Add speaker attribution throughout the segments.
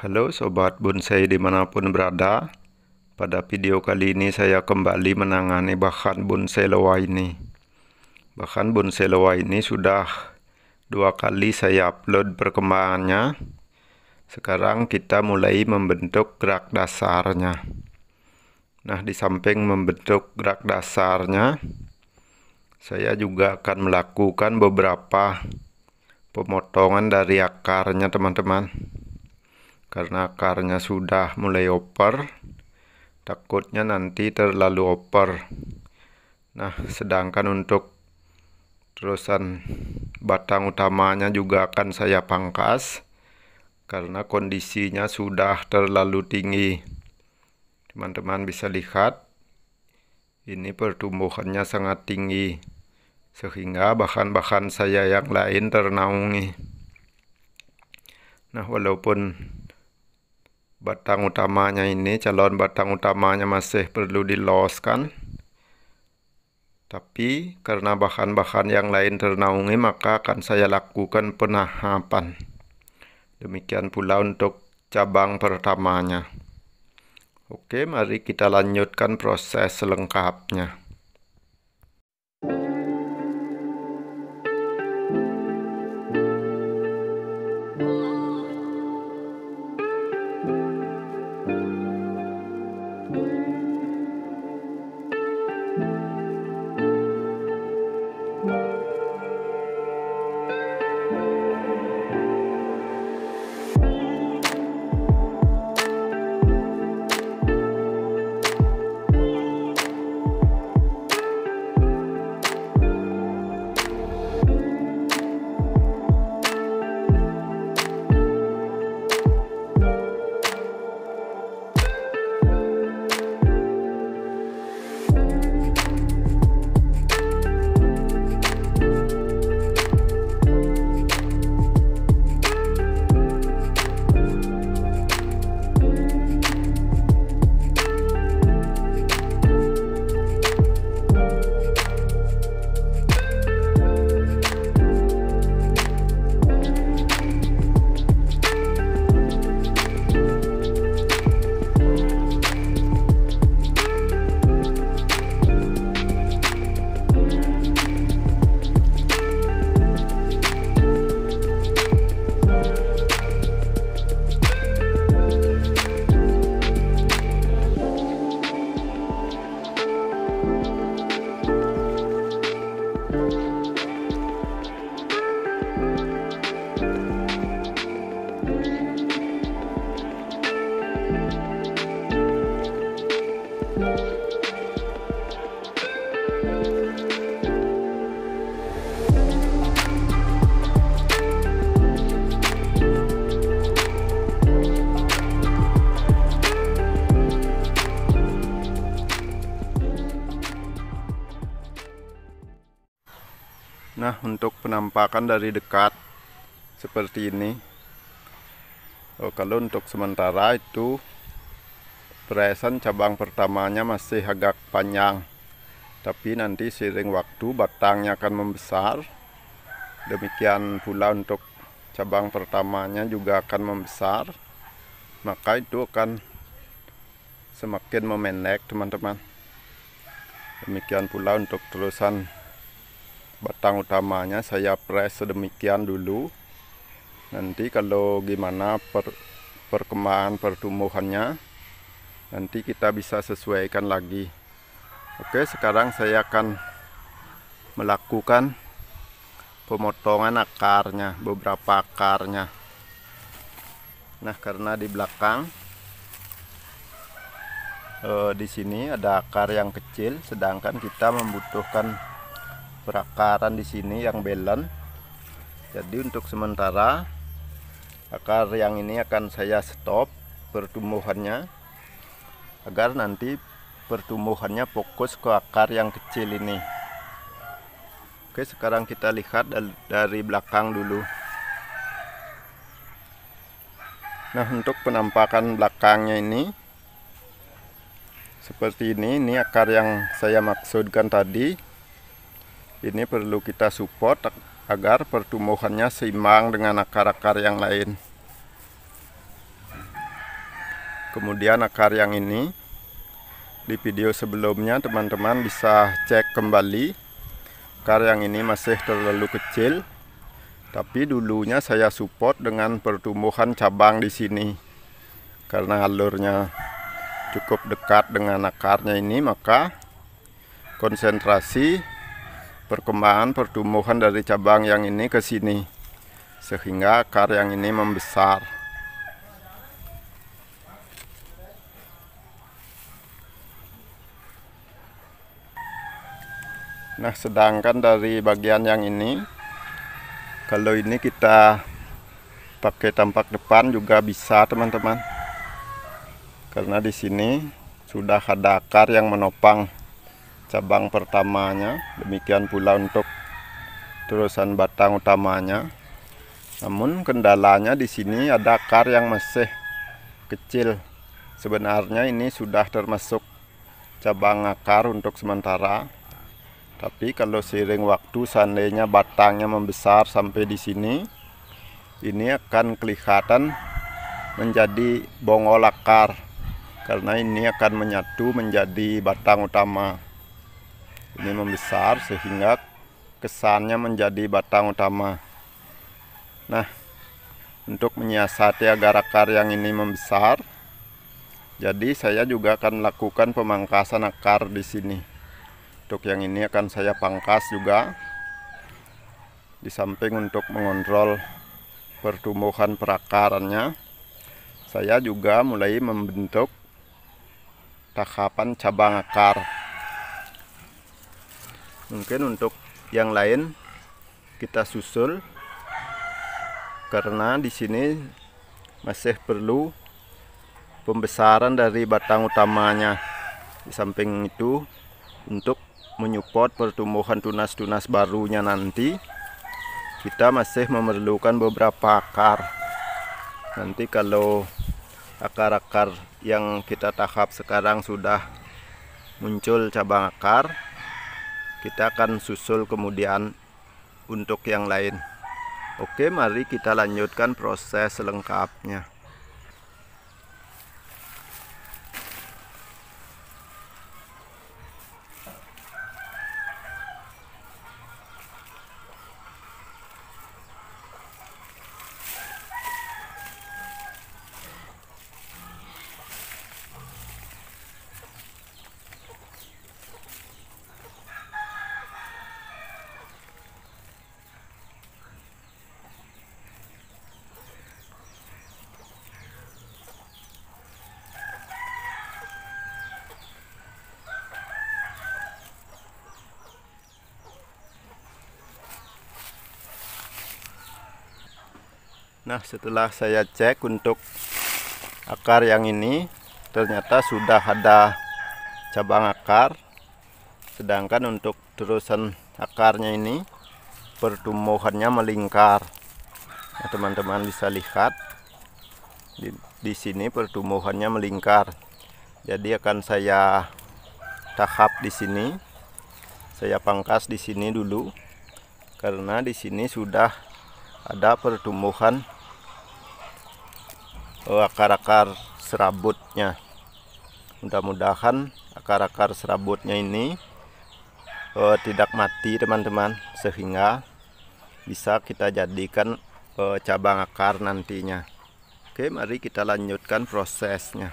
Speaker 1: Halo Sobat Bonsai dimanapun berada Pada video kali ini saya kembali menangani bahan bonsai lewa ini Bahan bonsai lewa ini sudah dua kali saya upload perkembangannya Sekarang kita mulai membentuk gerak dasarnya Nah di samping membentuk gerak dasarnya Saya juga akan melakukan beberapa pemotongan dari akarnya teman-teman karena akarnya sudah mulai oper takutnya nanti terlalu oper nah sedangkan untuk terusan batang utamanya juga akan saya pangkas karena kondisinya sudah terlalu tinggi teman-teman bisa lihat ini pertumbuhannya sangat tinggi sehingga bahan-bahan saya yang lain ternaungi nah walaupun batang utamanya ini calon batang utamanya masih perlu diloskan, tapi karena bahan-bahan yang lain ternaungi maka akan saya lakukan penahapan demikian pula untuk cabang pertamanya oke mari kita lanjutkan proses selengkapnya untuk penampakan dari dekat seperti ini oh, kalau untuk sementara itu peresan cabang pertamanya masih agak panjang tapi nanti seiring waktu batangnya akan membesar demikian pula untuk cabang pertamanya juga akan membesar maka itu akan semakin memendek teman-teman demikian pula untuk terusan batang utamanya saya press sedemikian dulu nanti kalau gimana per, perkembangan pertumbuhannya nanti kita bisa sesuaikan lagi oke sekarang saya akan melakukan pemotongan akarnya beberapa akarnya nah karena di belakang eh, di sini ada akar yang kecil sedangkan kita membutuhkan perakaran di sini yang belon jadi untuk sementara akar yang ini akan saya stop pertumbuhannya agar nanti pertumbuhannya fokus ke akar yang kecil ini oke sekarang kita lihat dari belakang dulu nah untuk penampakan belakangnya ini seperti ini ini akar yang saya maksudkan tadi ini perlu kita support agar pertumbuhannya seimbang dengan akar-akar yang lain. Kemudian akar yang ini di video sebelumnya teman-teman bisa cek kembali akar yang ini masih terlalu kecil tapi dulunya saya support dengan pertumbuhan cabang di sini karena alurnya cukup dekat dengan akarnya ini maka konsentrasi perkembangan pertumbuhan dari cabang yang ini ke sini sehingga akar yang ini membesar nah sedangkan dari bagian yang ini kalau ini kita pakai tampak depan juga bisa teman-teman karena di sini sudah ada akar yang menopang cabang pertamanya demikian pula untuk terusan batang utamanya namun kendalanya di sini ada akar yang masih kecil sebenarnya ini sudah termasuk cabang akar untuk sementara tapi kalau seiring waktu seandainya batangnya membesar sampai di sini ini akan kelihatan menjadi bongol akar karena ini akan menyatu menjadi batang utama ini membesar sehingga kesannya menjadi batang utama nah untuk menyiasati agar akar yang ini membesar jadi saya juga akan lakukan pemangkasan akar di sini untuk yang ini akan saya pangkas juga di samping untuk mengontrol pertumbuhan perakarannya saya juga mulai membentuk tahapan cabang akar mungkin untuk yang lain kita susul karena di sini masih perlu pembesaran dari batang utamanya di samping itu untuk menyupport pertumbuhan tunas-tunas barunya nanti kita masih memerlukan beberapa akar nanti kalau akar-akar yang kita tahap sekarang sudah muncul cabang akar kita akan susul kemudian untuk yang lain oke mari kita lanjutkan proses selengkapnya. Nah setelah saya cek untuk akar yang ini ternyata sudah ada cabang akar sedangkan untuk terusan akarnya ini pertumbuhannya melingkar nah, teman-teman nah, bisa lihat di, di sini pertumbuhannya melingkar jadi akan saya tahap di sini saya pangkas di sini dulu karena di sini sudah ada pertumbuhan Oh, akar-akar serabutnya mudah-mudahan akar-akar serabutnya ini uh, tidak mati teman-teman sehingga bisa kita jadikan uh, cabang akar nantinya oke mari kita lanjutkan prosesnya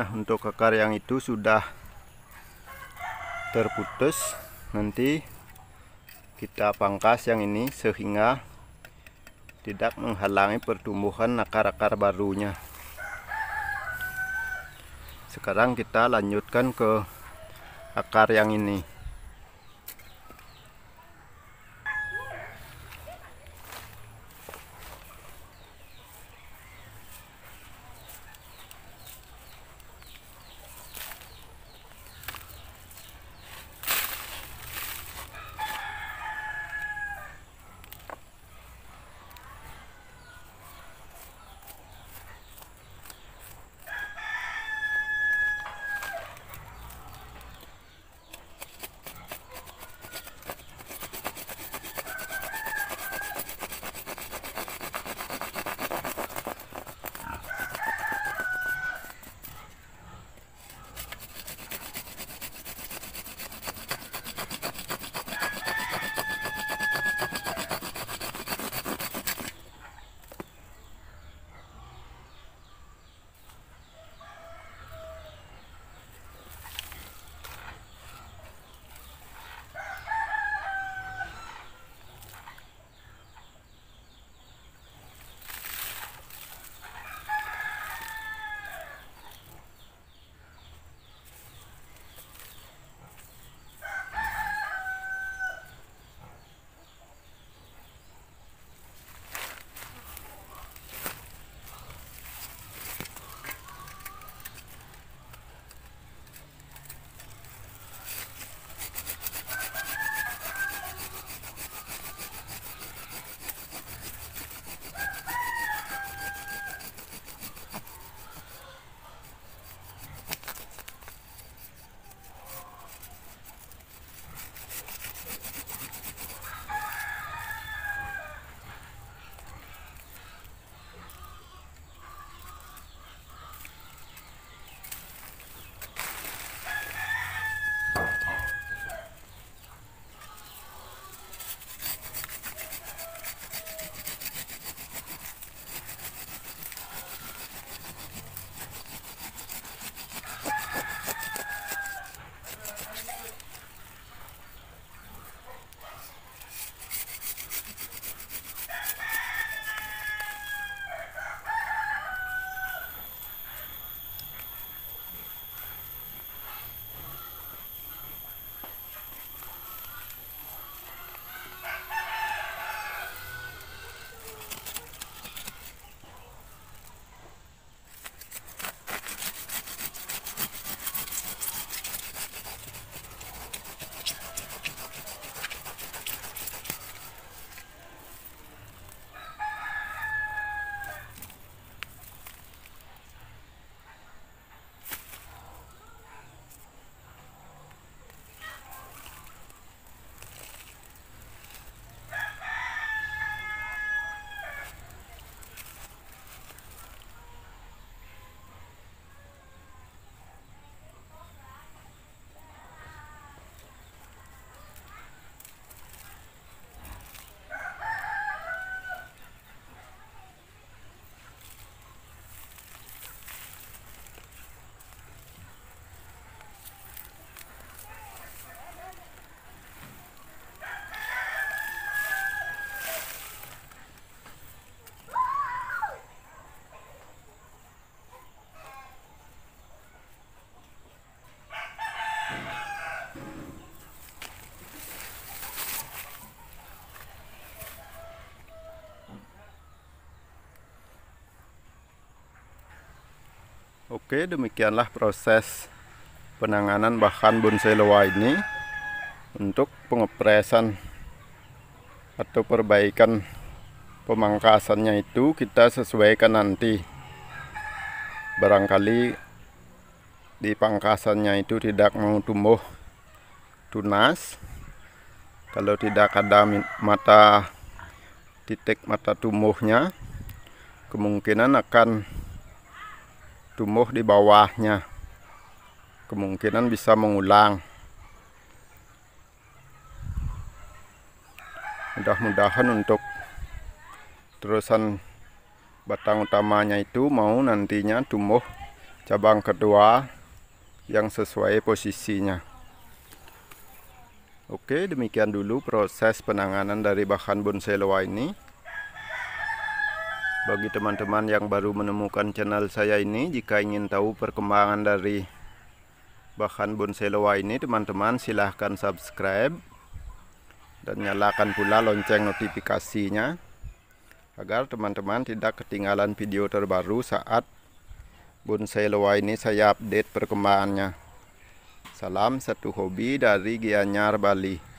Speaker 1: nah untuk akar yang itu sudah terputus nanti kita pangkas yang ini sehingga tidak menghalangi pertumbuhan akar-akar barunya sekarang kita lanjutkan ke akar yang ini Oke, demikianlah proses penanganan bahan bonsai loa ini untuk pengepresan atau perbaikan pemangkasannya itu kita sesuaikan nanti. Barangkali di pangkasannya itu tidak mau tumbuh tunas. Kalau tidak ada mata titik mata tumbuhnya, kemungkinan akan tumbuh di bawahnya kemungkinan bisa mengulang mudah-mudahan untuk terusan batang utamanya itu mau nantinya tumbuh cabang kedua yang sesuai posisinya Oke demikian dulu proses penanganan dari bahan bonsai loa ini bagi teman-teman yang baru menemukan channel saya ini jika ingin tahu perkembangan dari bahan bonsai loa ini teman-teman silahkan subscribe dan nyalakan pula lonceng notifikasinya agar teman-teman tidak ketinggalan video terbaru saat bonsai loa ini saya update perkembangannya salam satu hobi dari Gianyar Bali